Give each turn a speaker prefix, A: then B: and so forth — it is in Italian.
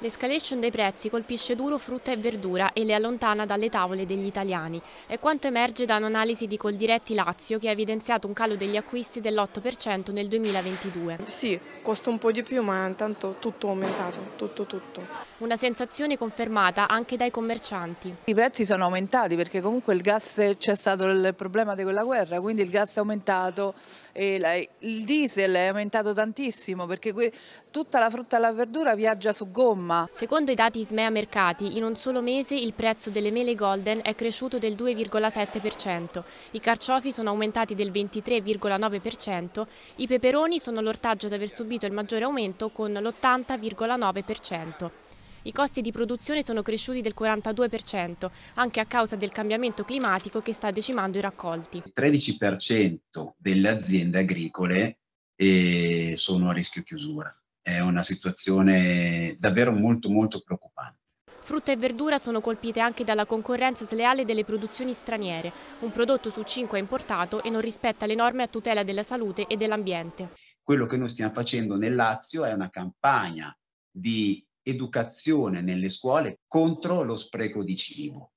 A: L'escalation dei prezzi colpisce duro frutta e verdura e le allontana dalle tavole degli italiani. È quanto emerge da un'analisi di Coldiretti Lazio che ha evidenziato un calo degli acquisti dell'8% nel 2022. Sì, costa un po' di più ma intanto tutto è aumentato, tutto tutto. Una sensazione confermata anche dai commercianti.
B: I prezzi sono aumentati perché comunque il gas c'è stato il problema di quella guerra, quindi il gas è aumentato, e il diesel è aumentato tantissimo perché tutta la frutta e la verdura viaggia su
A: gomma Roma. Secondo i dati Smea Mercati, in un solo mese il prezzo delle mele golden è cresciuto del 2,7%, i carciofi sono aumentati del 23,9%, i peperoni sono l'ortaggio ad aver subito il maggiore aumento con l'80,9%. I costi di produzione sono cresciuti del 42%, anche a causa del cambiamento climatico che sta decimando i raccolti. Il
C: 13% delle aziende agricole eh, sono a rischio chiusura è una situazione davvero molto molto preoccupante.
A: Frutta e verdura sono colpite anche dalla concorrenza sleale delle produzioni straniere. Un prodotto su cinque è importato e non rispetta le norme a tutela della salute e dell'ambiente.
C: Quello che noi stiamo facendo nel Lazio è una campagna di educazione nelle scuole contro lo spreco di cibo.